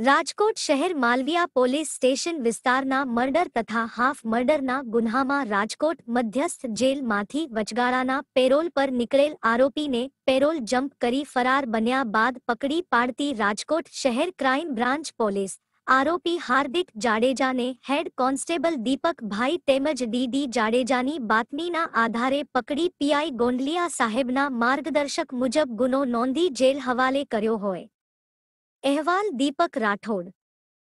राजकोट शहर Malviya police station विस्तारना murder तथा हाफ मर्डरना गुन्हामा राजकोट मध्यस्थ जेल माथी वचगाड़ाना पेरोल पर निकलेल आरोपी ने पेरोल जंप करी फरार बनया बाद पकड़ी पाड़ती राजकोट शहर क्राइम ब्रांच पोलिस आरोपी हार्दिक जाडेजा ने हेड कांस्टेबल दीपक भाई तेमज दीदी जाडेजा ने बातमी ना आधारे पकड़ी पीआई गोंडलिया साहेब ना मार्गदर्शक मुजब गुनो नोंदी जेल हवाले करयो होए अहवाल दीपक राठौड़